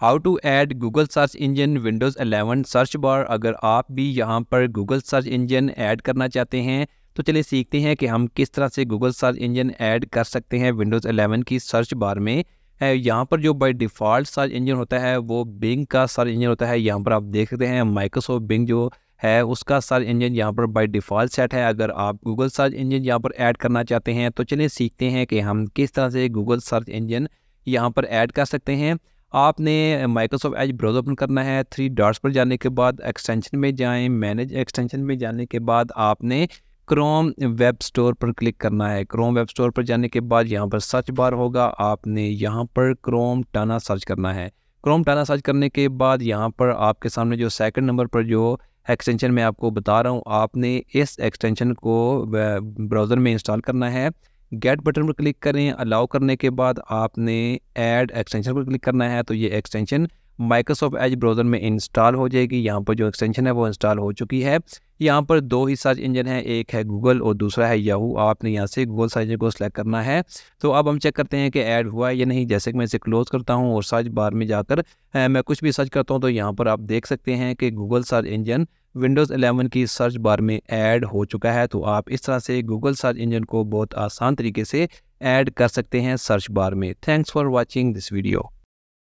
how to add Google search engine Windows eleven search bar अगर आप भी यहाँ पर गूगल सर्च इंजन ऐड करना चाहते हैं तो चलिए सीखते हैं कि हम किस तरह से गूगल सर्च इंजन ऐड कर सकते हैं विंडोज़ एलेवन की सर्च बार में यहाँ पर जो बाई डिफ़ॉल्ट सर्च इंजन होता है वो बिंग का सर्च इंजन होता है यहाँ पर आप देख सकते हैं माइक्रोसॉफ्ट बिंग जो है उसका सर्च इंजन यहाँ पर बाई डिफ़ॉल्ट सेट है अगर आप गूगल सर्च इंजन यहाँ पर ऐड करना चाहते हैं तो चलिए सीखते हैं कि हम किस तरह से गूगल सर्च इंजन यहाँ पर ऐड कर सकते हैं आपने माइक्रोसॉफ्ट एज ब्राउज़र ओपन करना है थ्री डॉट्स पर जाने के बाद एक्सटेंशन में जाएं मैनेज एक्सटेंशन में जाने के बाद आपने क्रोम वेब स्टोर पर क्लिक करना है क्रोम वेब स्टोर पर जाने के बाद यहाँ पर सर्च बार होगा आपने यहाँ पर क्रोम टाना सर्च करना है क्रोम टाना सर्च करने के बाद यहाँ पर आपके सामने जो सेकंड नंबर पर जो एक्सटेंशन मैं आपको बता रहा हूँ आपने इस एक्सटेंशन को ब्राउज़र में इंस्टॉल करना है गेट बटन पर क्लिक करें अलाउ करने के बाद आपने ऐड एक्सटेंशन पर क्लिक करना है तो ये एक्सटेंशन माइक्रोसॉफ्ट एज ब्राउज़र में इंस्टॉल हो जाएगी यहाँ पर जो एक्सटेंशन है वो इंस्टॉल हो चुकी है यहाँ पर दो ही सर्च इंजन है एक है गूगल और दूसरा है याहू आपने यहाँ से गूगल सर्च इंजन को सिलेक्ट करना है तो अब हम चेक करते हैं कि ऐड हुआ है या नहीं जैसे कि मैं इसे क्लोज़ करता हूँ और सर्च बार में जाकर मैं कुछ भी सर्च करता हूँ तो यहाँ पर आप देख सकते हैं कि Google search engine Windows eleven की सर्च बार में ऐड हो चुका है तो आप इस तरह से गूगल सर्च इंजन को बहुत आसान तरीके से ऐड कर सकते हैं सर्च बार में thanks for watching this video